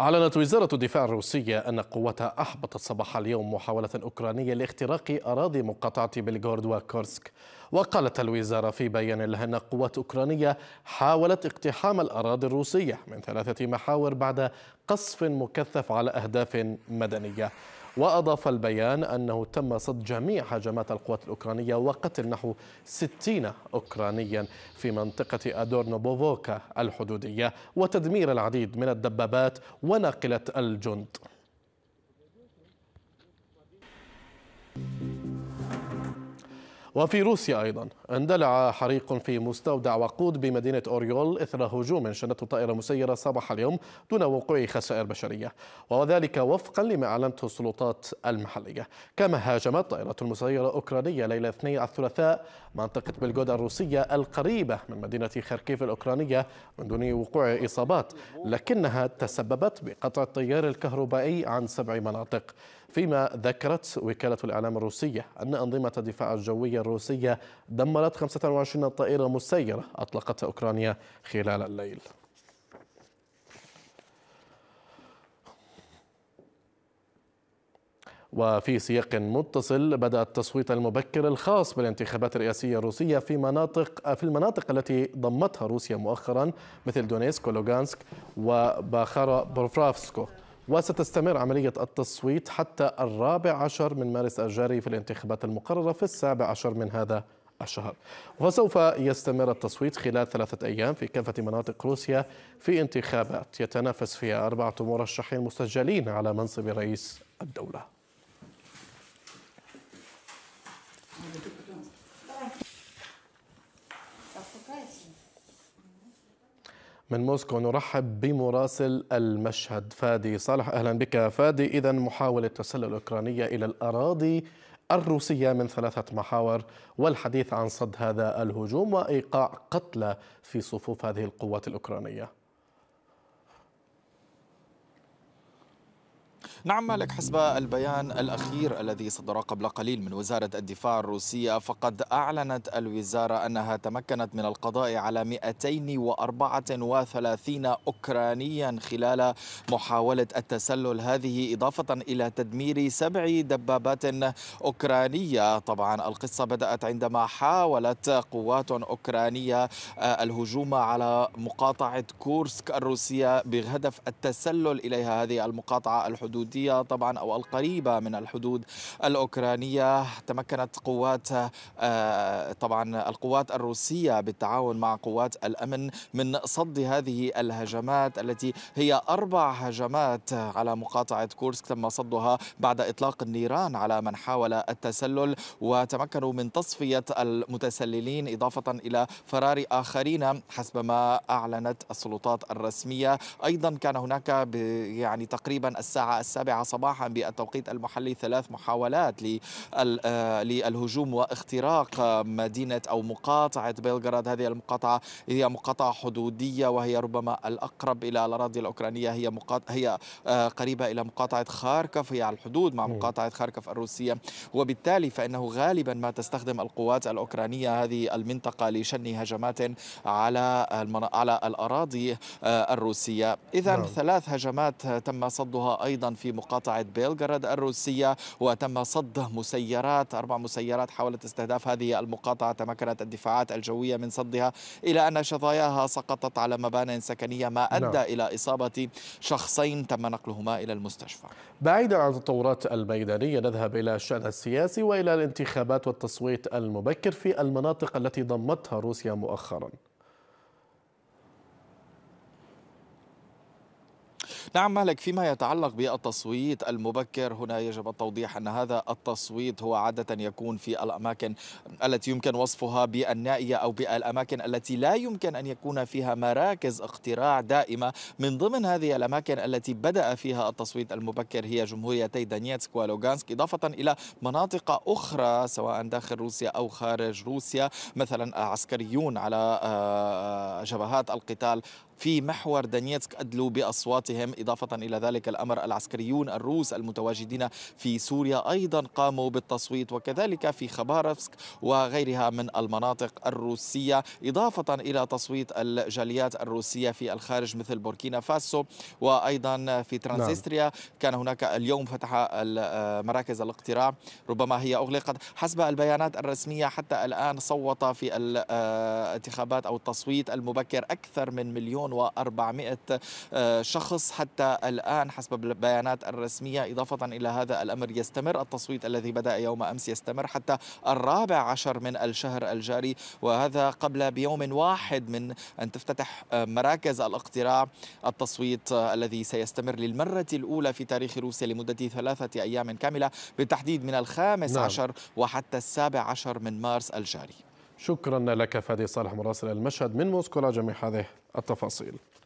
أعلنت وزارة الدفاع الروسية أن قوتها أحبطت صباح اليوم محاولة أوكرانية لاختراق أراضي مقاطعة بلغورد وكورسك وقالت الوزارة في بيان لها أن قوات أوكرانية حاولت اقتحام الأراضي الروسية من ثلاثة محاور بعد قصف مكثف على أهداف مدنية وأضاف البيان أنه تم صد جميع هجمات القوات الأوكرانية وقتل نحو 60 أوكرانيا في منطقة أدورنو بوفوكا الحدودية وتدمير العديد من الدبابات وناقلة الجند وفي روسيا أيضا اندلع حريق في مستودع وقود بمدينة أوريول إثر هجوم شنته طائرة مسيرة صباح اليوم دون وقوع خسائر بشرية وذلك وفقا لما أعلنته السلطات المحلية كما هاجمت طائرة مسيرة أوكرانية ليلة اثنين الثلاثاء منطقة بلغودا الروسية القريبة من مدينة خركيف الأوكرانية من دون وقوع إصابات لكنها تسببت بقطع التيار الكهربائي عن سبع مناطق فيما ذكرت وكالة الإعلام الروسية أن أنظمة الدفاع الجوي الروسية دمرت 25 طائرة مسيرة أطلقتها أوكرانيا خلال الليل وفي سياق متصل بدأ التصويت المبكر الخاص بالانتخابات الرئاسية الروسية في مناطق في المناطق التي ضمتها روسيا مؤخرا مثل دونيسك ولوغانسك وباخارا بروفرافسكو وستستمر عملية التصويت حتى الرابع عشر من مارس الجاري في الانتخابات المقررة في السابع عشر من هذا الشهر وسوف يستمر التصويت خلال ثلاثة أيام في كافة مناطق روسيا في انتخابات يتنافس فيها أربعة مرشحين مسجلين على منصب رئيس الدولة من موسكو نرحب بمراسل المشهد فادي صالح أهلا بك فادي إذا محاولة تسلل الأوكرانية إلى الأراضي الروسية من ثلاثة محاور والحديث عن صد هذا الهجوم وإيقاع قتلى في صفوف هذه القوات الأوكرانية نعم مالك حسب البيان الأخير الذي صدر قبل قليل من وزارة الدفاع الروسية فقد أعلنت الوزارة أنها تمكنت من القضاء على 234 أوكرانيا خلال محاولة التسلل هذه إضافة إلى تدمير سبع دبابات أوكرانية طبعا القصة بدأت عندما حاولت قوات أوكرانية آه، الهجوم على مقاطعة كورسك الروسية بهدف التسلل إليها هذه المقاطعة الحدودية الحدوديه طبعا أو القريبة من الحدود الأوكرانية تمكنت قوات آه، طبعا القوات الروسية بالتعاون مع قوات الأمن من صد هذه الهجمات التي هي أربع هجمات على مقاطعة كورسك تم صدها بعد إطلاق النيران على من حاول التسلل وتمكنوا من تصفية المتسللين إضافة إلى فرار آخرين حسب ما أعلنت السلطات الرسمية أيضا كان هناك يعني تقريبا الساعة السابعة السابعة صباحا بالتوقيت المحلي ثلاث محاولات آه، للهجوم واختراق مدينة أو مقاطعة بلغراد هذه المقاطعة هي مقاطعة حدودية وهي ربما الأقرب إلى الأراضي الأوكرانية هي مقاطعة هي آه، قريبة إلى مقاطعة خاركف هي على الحدود مع مقاطعة خاركف الروسية وبالتالي فإنه غالبا ما تستخدم القوات الأوكرانية هذه المنطقة لشن هجمات على على الأراضي آه، الروسية إذا نعم. ثلاث هجمات تم صدها أيضا في في مقاطعة بيلغراد الروسية وتم صد مسيرات أربع مسيرات حاولت استهداف هذه المقاطعة تمكنت الدفاعات الجوية من صدها إلى أن شظاياها سقطت على مباني سكنية ما نعم. أدى نعم. إلى إصابة شخصين تم نقلهما إلى المستشفى بعيدا عن التطورات الميدانية نذهب إلى الشأن السياسي وإلى الانتخابات والتصويت المبكر في المناطق التي ضمتها روسيا مؤخرا نعم مالك فيما يتعلق بالتصويت المبكر هنا يجب التوضيح أن هذا التصويت هو عادة يكون في الأماكن التي يمكن وصفها بالنائية أو بالأماكن التي لا يمكن أن يكون فيها مراكز اقتراع دائمة من ضمن هذه الأماكن التي بدأ فيها التصويت المبكر هي جمهوريتي دانيتسك ولوغانسك إضافة إلى مناطق أخرى سواء داخل روسيا أو خارج روسيا مثلا عسكريون على آه، آه، جبهات القتال في محور دانيتسك أدلوا بأصواتهم إضافة إلى ذلك الأمر العسكريون الروس المتواجدين في سوريا أيضا قاموا بالتصويت وكذلك في خبارفسك وغيرها من المناطق الروسية إضافة إلى تصويت الجاليات الروسية في الخارج مثل بوركينا فاسو وأيضا في نعم. ترانزستريا كان هناك اليوم فتح مراكز الاقتراع ربما هي أغلقت حسب البيانات الرسمية حتى الآن صوت في الانتخابات آه، أو التصويت المبكر أكثر من مليون وأربعمائة آه، شخص حتى حتى الآن حسب البيانات الرسمية إضافة إلى هذا الأمر يستمر التصويت الذي بدأ يوم أمس يستمر حتى الرابع عشر من الشهر الجاري وهذا قبل بيوم واحد من أن تفتتح مراكز الاقتراع التصويت الذي سيستمر للمرة الأولى في تاريخ روسيا لمدة ثلاثة أيام كاملة بالتحديد من الخامس نعم. عشر وحتى السابع عشر من مارس الجاري شكرا لك فادي صالح مراسل المشهد من موسكو لجميع هذه التفاصيل